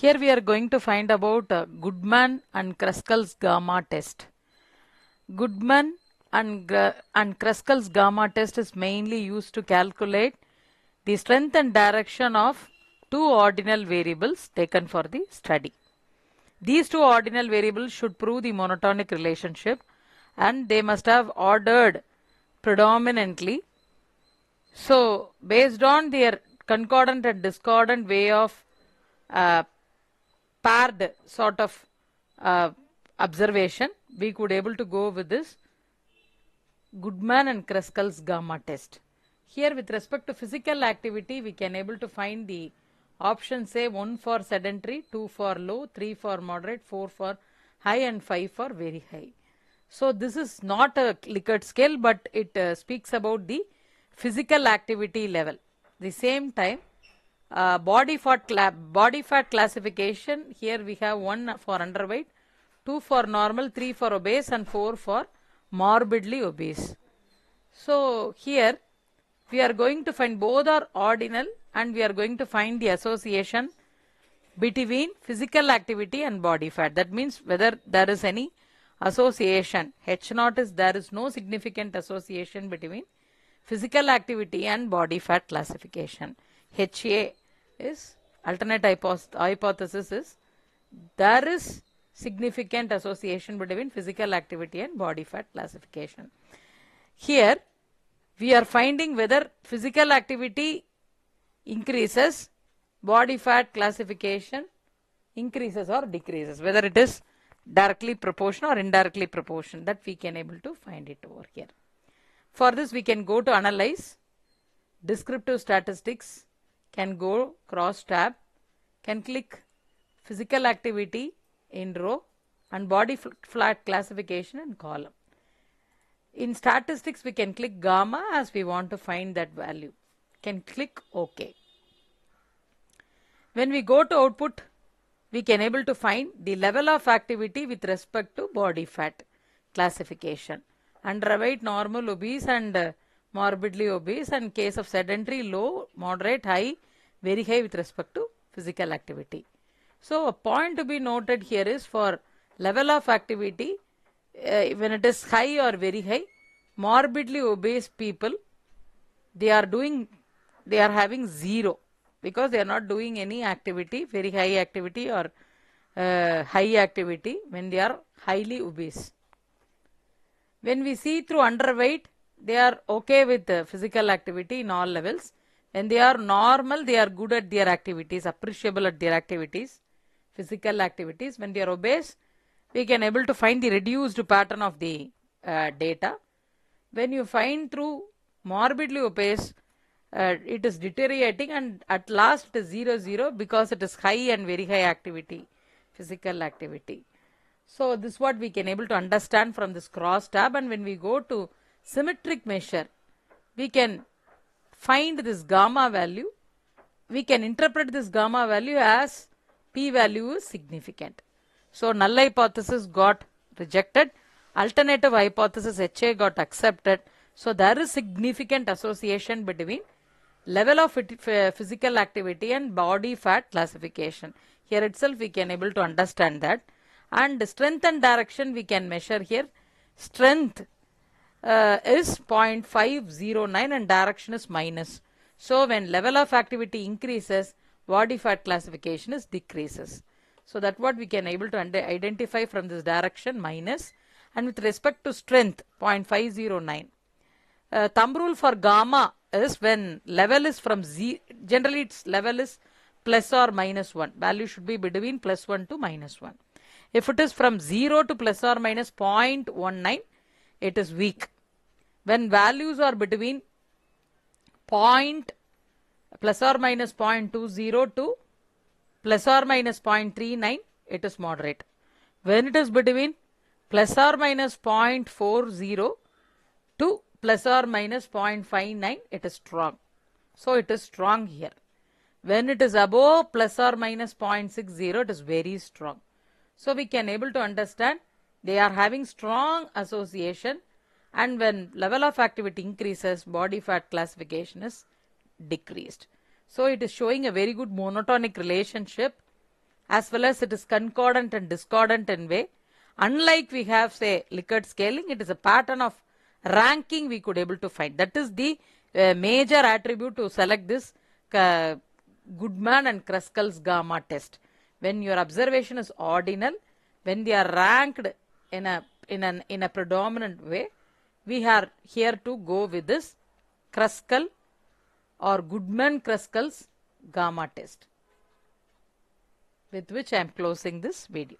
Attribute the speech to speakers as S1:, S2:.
S1: Here we are going to find about uh, Goodman and Kruskal's gamma test. Goodman and, and Kruskal's gamma test is mainly used to calculate the strength and direction of two ordinal variables taken for the study. These two ordinal variables should prove the monotonic relationship and they must have ordered predominantly. So based on their concordant and discordant way of uh, the sort of uh, observation, we could able to go with this Goodman and Kreskals gamma test. Here with respect to physical activity, we can able to find the options say 1 for sedentary, 2 for low, 3 for moderate, 4 for high and 5 for very high. So this is not a Likert scale but it uh, speaks about the physical activity level. The same time uh, body fat body fat classification here we have one for underweight two for normal three for obese and four for morbidly obese so here we are going to find both are ordinal and we are going to find the association between physical activity and body fat that means whether there is any association h naught is there is no significant association between physical activity and body fat classification HA is alternate hypothesis is there is significant association between physical activity and body fat classification. Here we are finding whether physical activity increases body fat classification increases or decreases whether it is directly proportional or indirectly proportional that we can able to find it over here. For this we can go to analyze descriptive statistics can go cross tab, can click physical activity in row and body flat classification in column. In statistics, we can click gamma as we want to find that value. Can click OK. When we go to output, we can able to find the level of activity with respect to body fat classification. Underweight, normal, obese and uh, morbidly obese and case of sedentary, low, moderate, high very high with respect to physical activity. So, a point to be noted here is for level of activity, uh, when it is high or very high, morbidly obese people, they are doing, they are having zero because they are not doing any activity, very high activity or uh, high activity when they are highly obese. When we see through underweight, they are okay with uh, physical activity in all levels. When they are normal, they are good at their activities, appreciable at their activities, physical activities. When they are obese, we can able to find the reduced pattern of the uh, data. When you find through morbidly obese, uh, it is deteriorating and at last it is 0, 0 because it is high and very high activity, physical activity. So this what we can able to understand from this cross tab and when we go to symmetric measure, we can find this gamma value, we can interpret this gamma value as p value is significant. So null hypothesis got rejected, alternative hypothesis HA got accepted. So there is significant association between level of physical activity and body fat classification. Here itself we can able to understand that. And strength and direction we can measure here. Strength uh, is 0.509 and direction is minus. So when level of activity increases, body fat classification is decreases. So that what we can able to identify from this direction minus and with respect to strength 0.509. Uh, thumb rule for gamma is when level is from z generally its level is plus or minus 1 value should be between plus 1 to minus 1 if it is from 0 to plus or minus 0.19 it is weak when values are between point plus or minus 0.20 to plus or minus 0.39 it is moderate. When it is between plus or minus 0.40 to plus or minus 0.59 it is strong. So it is strong here. When it is above plus or minus 0.60 it is very strong. So we can able to understand they are having strong association and when level of activity increases body fat classification is decreased. So it is showing a very good monotonic relationship as well as it is concordant and discordant in way. Unlike we have say Likert scaling, it is a pattern of ranking we could able to find. That is the uh, major attribute to select this uh, Goodman and Kruskal's gamma test. When your observation is ordinal, when they are ranked in a in an in a predominant way, we are here to go with this Kruskal or Goodman-Kruskal's gamma test with which I am closing this video.